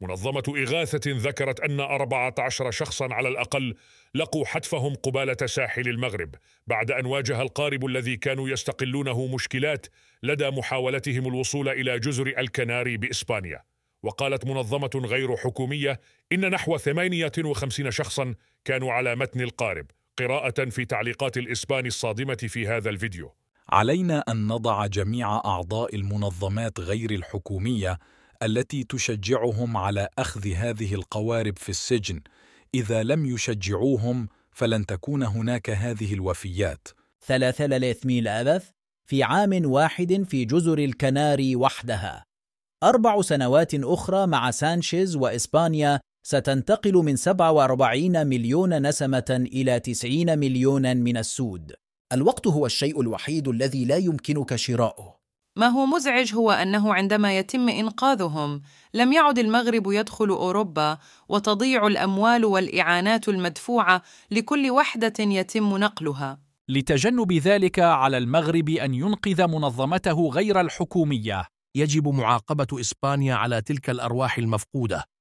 منظمة إغاثة ذكرت أن 14 شخصا على الأقل لقوا حتفهم قبالة ساحل المغرب بعد أن واجه القارب الذي كانوا يستقلونه مشكلات لدى محاولتهم الوصول إلى جزر الكناري بإسبانيا وقالت منظمة غير حكومية إن نحو 58 شخصا كانوا على متن القارب قراءة في تعليقات الإسبان الصادمة في هذا الفيديو علينا أن نضع جميع أعضاء المنظمات غير الحكومية التي تشجعهم على اخذ هذه القوارب في السجن اذا لم يشجعوهم فلن تكون هناك هذه الوفيات ثلاث ميل أبث في عام واحد في جزر الكناري وحدها أربع سنوات أخرى مع سانشيز وإسبانيا ستنتقل من 47 مليون نسمة إلى 90 مليون من السود الوقت هو الشيء الوحيد الذي لا يمكنك شراؤه ما هو مزعج هو أنه عندما يتم إنقاذهم لم يعد المغرب يدخل أوروبا وتضيع الأموال والإعانات المدفوعة لكل وحدة يتم نقلها لتجنب ذلك على المغرب أن ينقذ منظمته غير الحكومية يجب معاقبة إسبانيا على تلك الأرواح المفقودة